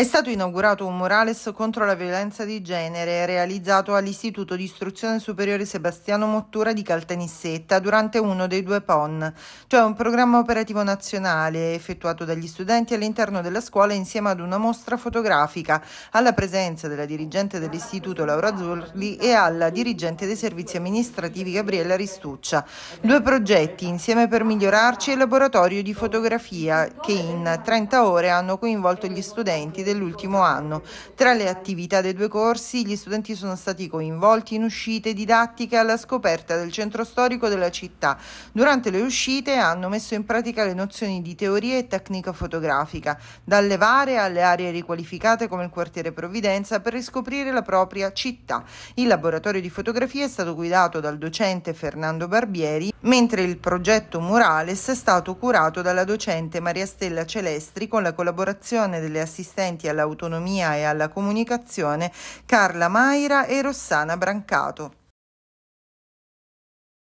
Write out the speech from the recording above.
È stato inaugurato un murales contro la violenza di genere realizzato all'Istituto di Istruzione Superiore Sebastiano Mottura di Caltanissetta durante uno dei due PON, cioè un programma operativo nazionale effettuato dagli studenti all'interno della scuola insieme ad una mostra fotografica, alla presenza della dirigente dell'Istituto Laura Azzurli e alla dirigente dei servizi amministrativi Gabriella Ristuccia. Due progetti insieme per migliorarci e il laboratorio di fotografia che in 30 ore hanno coinvolto gli studenti dell'ultimo anno. Tra le attività dei due corsi gli studenti sono stati coinvolti in uscite didattiche alla scoperta del centro storico della città. Durante le uscite hanno messo in pratica le nozioni di teoria e tecnica fotografica, dalle vare alle aree riqualificate come il quartiere Provvidenza per riscoprire la propria città. Il laboratorio di fotografia è stato guidato dal docente Fernando Barbieri mentre il progetto Murales è stato curato dalla docente Maria Stella Celestri con la collaborazione delle assistenti all'autonomia e alla comunicazione Carla Maira e Rossana Brancato.